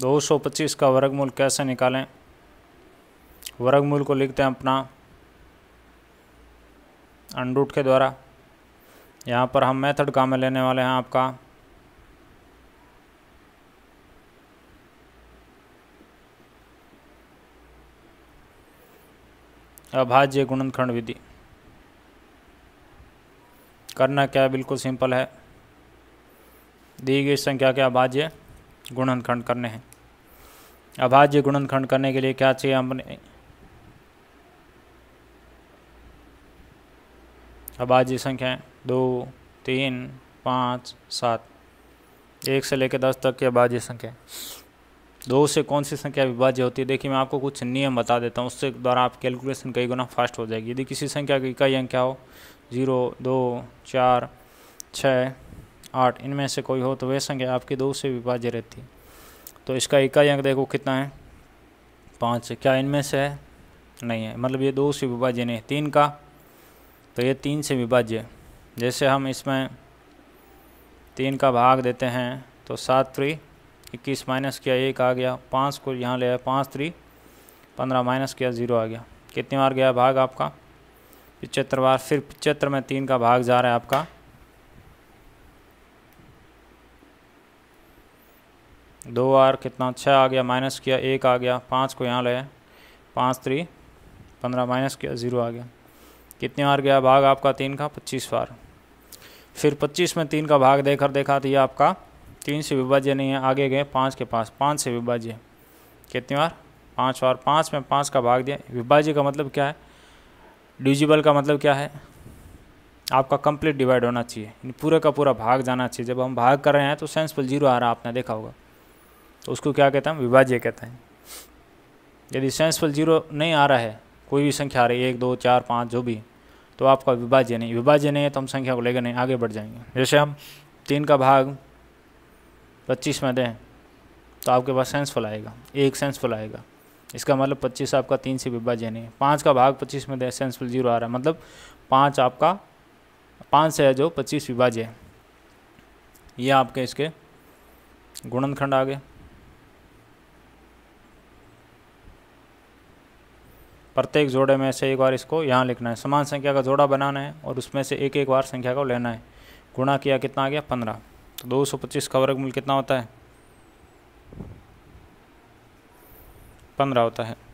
225 का वर्गमूल कैसे निकालें वर्गमूल को लिखते हैं अपना अंडूट के द्वारा यहाँ पर हम मेथड काम में लेने वाले हैं आपका अभाज्य गुणनखंड विधि करना क्या बिल्कुल सिंपल है दी गई संख्या के अभाज्य गुणनखंड करने हैं अभाज्य गुणनखंड करने के लिए क्या चाहिए हमने अभाज्य संख्याएं दो तीन पाँच सात एक से लेकर दस तक की अभाज्य संख्या दो से कौन सी संख्या विभाज्य होती है देखिए मैं आपको कुछ नियम बता देता हूँ उससे द्वारा आप कैलकुलेशन कई गुना फास्ट हो जाएगी यदि किसी संख्या की इकाई अंक क्या हो जीरो दो चार छः आठ इनमें से कोई हो तो वह संख्या आपकी दो से विभाज्य रहती तो इसका इकाई अंक देखो कितना है पाँच क्या इनमें से है नहीं है मतलब ये दो से विभाज्य नहीं है तीन का तो ये तीन से विभाज्य जैसे हम इसमें तीन का भाग देते हैं तो सात त्री इक्कीस माइनस किया एक आ गया पाँच को यहाँ ले आया पाँच त्री पंद्रह माइनस किया ज़ीरो आ गया कितनी बार गया भाग आपका पिचहत्तर बार फिर पिचहत्तर में तीन का भाग जा रहा है आपका दो आर कितना छः आ गया माइनस किया एक आ गया पाँच को यहाँ ले पाँच थ्री पंद्रह माइनस किया ज़ीरो आ गया कितने आर गया भाग आपका तीन का पच्चीस बार फिर पच्चीस में तीन का भाग देकर देखा तो ये आपका तीन से विभाज्य नहीं है आगे गए पाँच के पास पाँच से विभाज्य कितनी बार पाँच बार पाँच में पाँच का भाग दिया विभाज्य का मतलब क्या है डिजिबल का मतलब क्या है आपका कंप्लीट डिवाइड होना चाहिए पूरे का पूरा भाग जाना चाहिए जब हम भाग कर रहे हैं तो सेंसफुल जीरो आ रहा आपने देखा होगा तो उसको क्या कहते हैं विभाज्य कहते हैं यदि सेंसफल जीरो नहीं आ रहा है कोई भी संख्या आ रही है एक दो चार पाँच जो भी तो आपका विभाज्य नहीं विभाज्य नहीं है तो हम संख्या को लेकर नहीं आगे बढ़ जाएंगे जैसे हम तीन का भाग पच्चीस में दें तो आपके पास सेंसफुल आएगा एक सेंसफुल आएगा इसका मतलब पच्चीस आपका तीन से विभाज्य नहीं है पाँच का भाग पच्चीस में दें सेंसफुल जीरो आ रहा है मतलब पाँच आपका पाँच से है जो पच्चीस विभाज्य है ये आपके इसके गुणनखंड आ गए प्रत्येक जोड़े में से एक बार इसको यहाँ लिखना है समान संख्या का जोड़ा बनाना है और उसमें से एक एक बार संख्या को लेना है गुणा किया कितना आ गया पंद्रह तो दो सौ पच्चीस का वर्गमूल कितना होता है पंद्रह होता है